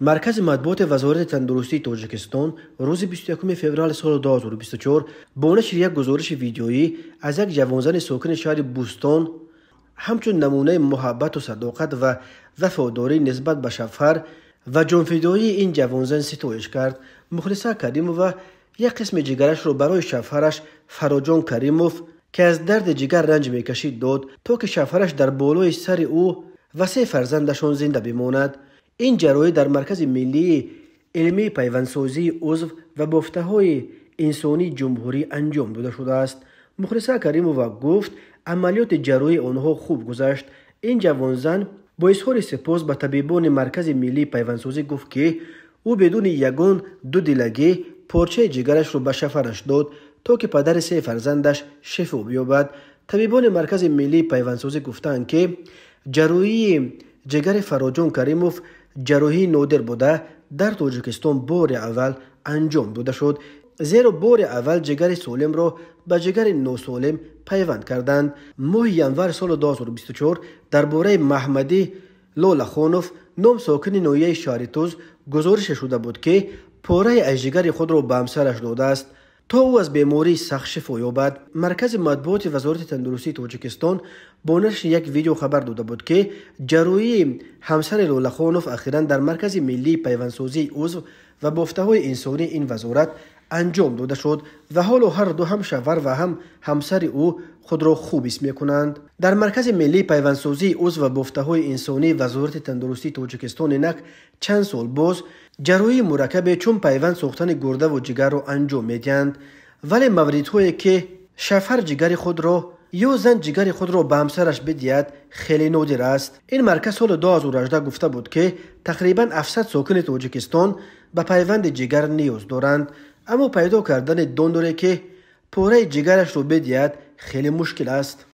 مرکز مطبوعات وزارت تندرستی توجکستان روز 21 فوریه سال 2024 با نشر یک گزارش ویدیویی از یک جوانزن ساکن شهر بوستان همچون نمونه محبت و صداقت و وفاداری نسبت به شفر و جنفیدوی این جوانزن ستایش کرد مخلصه کریمو و یک قسم جگرش رو برای شفرش فراجان کریموف که از درد جگر رنج میکشید داد تا که شفرش در بالای سر او و سه فرزندشان زنده بماند این جروی در مرکز ملی علمی پیوندسازی عضو و های انسانی جمهوری انجام بوده شده است مخلصه کریمووا گفت عملیات جروی آنها خوب گذشت این جوان زن با اظهار سپاس به طبیبان مرکز ملی پیوندسازی گفت که او بدون یگان دو دلگی پارچه جگرش رو به شفرش داد تا که پدر سه فرزندش شفا بیابد طبیبان مرکز ملی پیوندسازی گفتند که جراحی جگر فراجون کریموف جراحی نادر بوده در توجکستان بار اول انجام بوده شد زیرا بار اول جگر سالم را به جگر ناسالم پیوند کردند ماه ینور سال 2024 درباره محمدی خانوف نام ساکن نویه شهر توز گزارش شده بود که پاره از جگر خود را به همسرش داده است то ӯ аз бемории сахт шифо ёбад маркази матбуоти вазорати тандурустии тоҷикистон бо нашри як видео хабар дода буд ки ҷарроии ҳамсари лолахонов ахиран дар маркази миллии пайвандсозии узв ва бофтаҳои инсонии ин вазорат انجام داده شد و حالا هر دو هم شوهر و هم همسر او خود را خوب می میکنند در مرکز ملی پیوندسازی عضو و بفته های انسانی وزارت تندرستی توجکستان نک چند سال باز جرایی مرکب چون پیوند ساختن گرده و جگر را انجام میدهند ولی هایی که شفر جگر خود را زن جگر خود را به همسرش بدید خیلی نادر است. این مرکز سال 2018 گفته بود که تقریبا 700 ساکن توجکستان به پیوند جگر نیاز دارند. اما پیدا کردن دندوری که پوره جگرش رو بدید خیلی مشکل است